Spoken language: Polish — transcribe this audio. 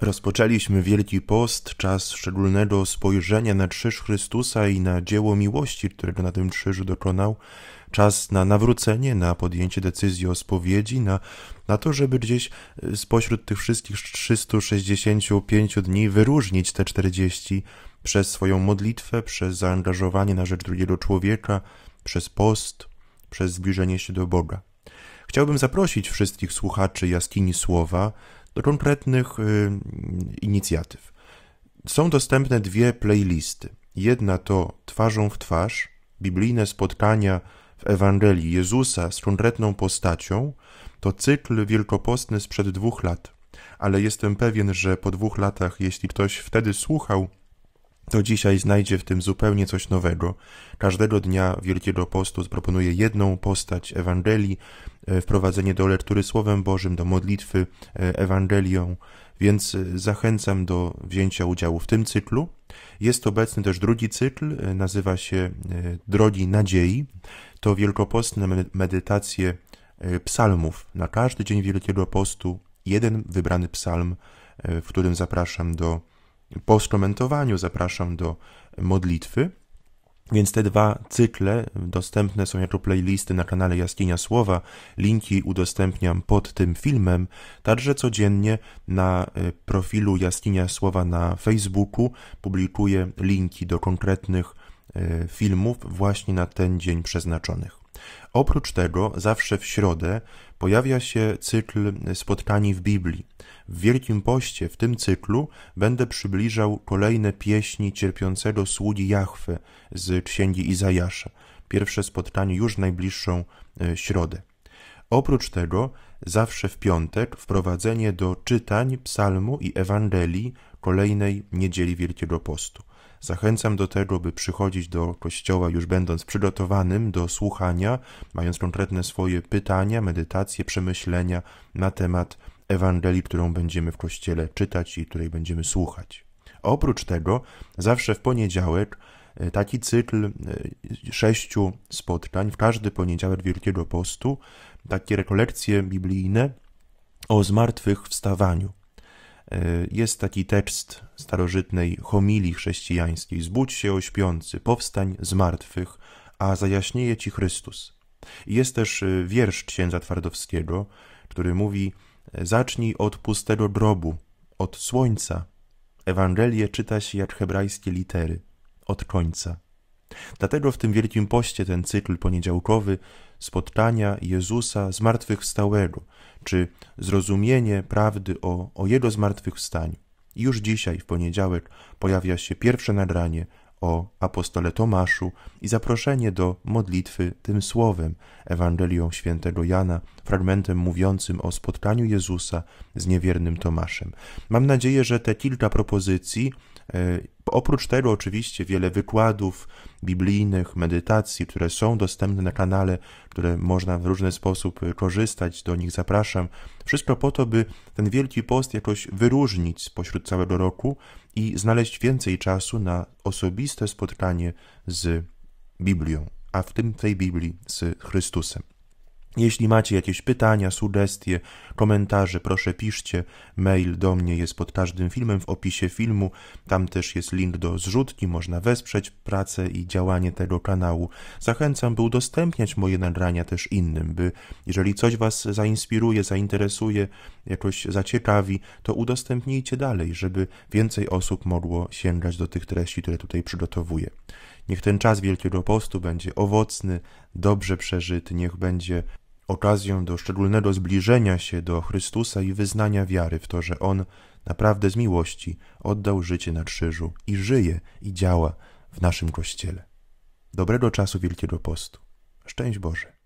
Rozpoczęliśmy Wielki Post, czas szczególnego spojrzenia na krzyż Chrystusa i na dzieło miłości, którego na tym krzyżu dokonał, czas na nawrócenie, na podjęcie decyzji o spowiedzi, na, na to, żeby gdzieś e, spośród tych wszystkich 365 dni wyróżnić te 40 przez swoją modlitwę, przez zaangażowanie na rzecz drugiego człowieka, przez post, przez zbliżenie się do Boga. Chciałbym zaprosić wszystkich słuchaczy Jaskini Słowa, konkretnych y, inicjatyw. Są dostępne dwie playlisty. Jedna to Twarzą w twarz, biblijne spotkania w Ewangelii Jezusa z konkretną postacią. To cykl wielkopostny sprzed dwóch lat. Ale jestem pewien, że po dwóch latach, jeśli ktoś wtedy słuchał to dzisiaj znajdzie w tym zupełnie coś nowego. Każdego dnia Wielkiego Postu zproponuje jedną postać Ewangelii, e, wprowadzenie do lektury Słowem Bożym, do modlitwy e, Ewangelią, więc e, zachęcam do wzięcia udziału w tym cyklu. Jest obecny też drugi cykl, nazywa się Drogi Nadziei. To wielkopostne medytacje psalmów. Na każdy dzień Wielkiego Postu jeden wybrany psalm, w którym zapraszam do po skomentowaniu zapraszam do modlitwy. Więc te dwa cykle dostępne są jako playlisty na kanale Jaskinia Słowa. Linki udostępniam pod tym filmem, także codziennie na y, profilu Jaskinia Słowa na Facebooku publikuję linki do konkretnych y, filmów właśnie na ten dzień przeznaczonych. Oprócz tego zawsze w środę pojawia się cykl spotkań w Biblii. W Wielkim Poście, w tym cyklu, będę przybliżał kolejne pieśni cierpiącego sługi Jahwe z księgi Izajasza. Pierwsze spotkanie już w najbliższą e, środę. Oprócz tego, zawsze w piątek wprowadzenie do czytań psalmu i Ewangelii kolejnej niedzieli Wielkiego Postu. Zachęcam do tego, by przychodzić do kościoła już będąc przygotowanym do słuchania, mając konkretne swoje pytania, medytacje, przemyślenia na temat Ewangelii, którą będziemy w kościele czytać i której będziemy słuchać. Oprócz tego, zawsze w poniedziałek e, taki cykl e, sześciu spotkań, w każdy poniedziałek Wielkiego Postu, takie rekolekcje biblijne o zmartwychwstawaniu. E, jest taki tekst starożytnej homilii chrześcijańskiej: Zbudź się ośpiący, powstań z martwych, a zajaśnieje ci Chrystus. Jest też e, wiersz księdza Twardowskiego, który mówi: e, Zacznij od pustego grobu, od słońca. Ewangelię czyta się jak hebrajskie litery, od końca. Dlatego w tym Wielkim Poście ten cykl poniedziałkowy spotkania Jezusa zmartwychwstałego, czy zrozumienie prawdy o, o Jego zmartwychwstaniu. Już dzisiaj, w poniedziałek, pojawia się pierwsze nagranie o apostole Tomaszu i zaproszenie do modlitwy tym słowem, Ewangelią świętego Jana, fragmentem mówiącym o spotkaniu Jezusa z niewiernym Tomaszem. Mam nadzieję, że te kilka propozycji E, oprócz tego, oczywiście, wiele wykładów biblijnych, medytacji, które są dostępne na kanale, które można w różny sposób e, korzystać, do nich zapraszam. Wszystko po to, by ten Wielki Post jakoś wyróżnić spośród całego roku i znaleźć więcej czasu na osobiste spotkanie z Biblią, a w tym tej Biblii z Chrystusem. Jeśli macie jakieś pytania, sugestie, komentarze, proszę piszcie. Mail do mnie jest pod każdym filmem w opisie filmu. Tam też jest link do zrzutki, można wesprzeć pracę i działanie tego kanału. Zachęcam, by udostępniać moje nagrania też innym, by jeżeli coś Was zainspiruje, zainteresuje, jakoś zaciekawi, to udostępnijcie dalej, żeby więcej osób mogło sięgać do tych treści, które tutaj przygotowuję. Niech ten czas Wielkiego Postu będzie owocny, dobrze przeżyty, niech będzie okazję do szczególnego zbliżenia się do Chrystusa i wyznania wiary w to, że On naprawdę z miłości oddał życie na krzyżu i żyje i działa w naszym Kościele. Dobrego czasu Wielkiego Postu. Szczęść Boże.